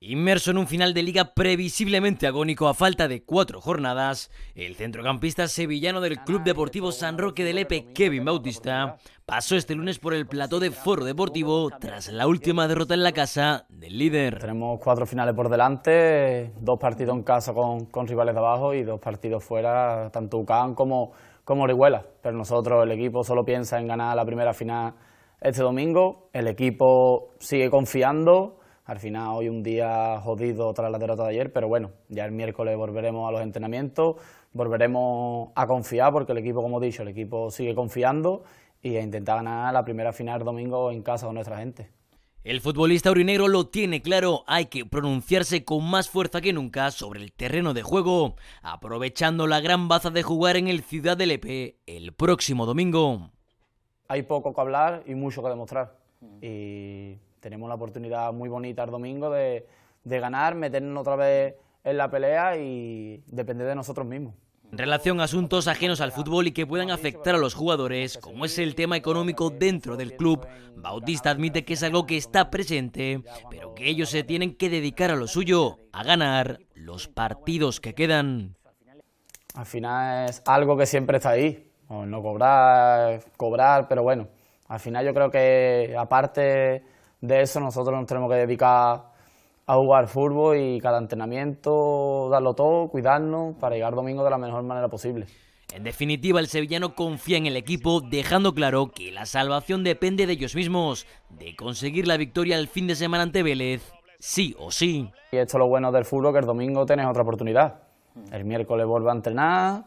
Inmerso en un final de liga previsiblemente agónico a falta de cuatro jornadas, el centrocampista sevillano del Club Deportivo San Roque del Epe, Kevin Bautista, pasó este lunes por el plató de Foro Deportivo tras la última derrota en la casa del líder. Tenemos cuatro finales por delante, dos partidos en casa con, rivales de abajo y dos partidos fuera, tanto Ucán como, como Orihuela. Pero nosotros, el equipo, solo piensa en ganar la primera final este domingo. El equipo sigue confiando, al final hoy un día jodido tras la derrota de ayer, pero bueno, ya el miércoles volveremos a los entrenamientos, volveremos a confiar porque el equipo, como he dicho, el equipo sigue confiando y a intentar ganar la primera final domingo en casa con nuestra gente. El futbolista urinero lo tiene claro, hay que pronunciarse con más fuerza que nunca sobre el terreno de juego, aprovechando la gran baza de jugar en el Ciudad del EP el próximo domingo. Hay poco que hablar y mucho que demostrar. Mm. Y tenemos la oportunidad muy bonita el domingo de, de ganar, meternos otra vez en la pelea y depender de nosotros mismos. En relación a asuntos ajenos al fútbol y que puedan afectar a los jugadores, como es el tema económico dentro del club, Bautista admite que es algo que está presente, pero que ellos se tienen que dedicar a lo suyo, a ganar los partidos que quedan. Al final es algo que siempre está ahí, no cobrar, cobrar, pero bueno, al final yo creo que aparte de eso nosotros nos tenemos que dedicar a jugar fútbol y cada entrenamiento darlo todo, cuidarnos para llegar domingo de la mejor manera posible. En definitiva, el sevillano confía en el equipo, dejando claro que la salvación depende de ellos mismos, de conseguir la victoria el fin de semana ante Vélez, sí o sí. Y esto es lo bueno del fútbol, que el domingo tenés otra oportunidad. Mm. El miércoles vuelve a entrenar,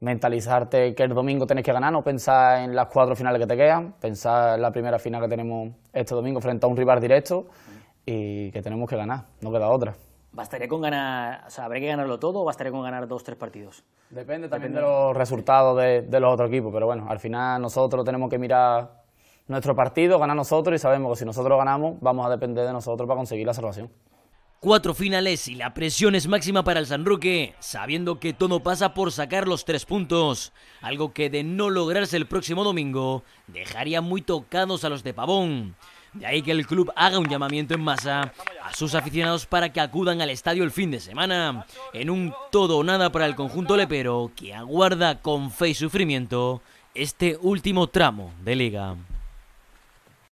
mentalizarte que el domingo tenés que ganar, no pensar en las cuatro finales que te quedan, pensar en la primera final que tenemos este domingo frente a un rival directo y que tenemos que ganar, no queda otra. ¿Bastaría con ganar, o sea, habría que ganarlo todo o bastaría con ganar dos, tres partidos? Depende también de los resultados de, de, los otros equipos, pero bueno, al final nosotros tenemos que mirar nuestro partido, ganar nosotros y sabemos que si nosotros ganamos vamos a depender de nosotros para conseguir la salvación. Cuatro finales y la presión es máxima para el San Roque, sabiendo que todo pasa por sacar los tres puntos, algo que de no lograrse el próximo domingo dejaría muy tocados a los de Pavón. De ahí que el club haga un llamamiento en masa a sus aficionados para que acudan al estadio el fin de semana, en un todo nada para el conjunto lepero que aguarda con fe y sufrimiento este último tramo de liga.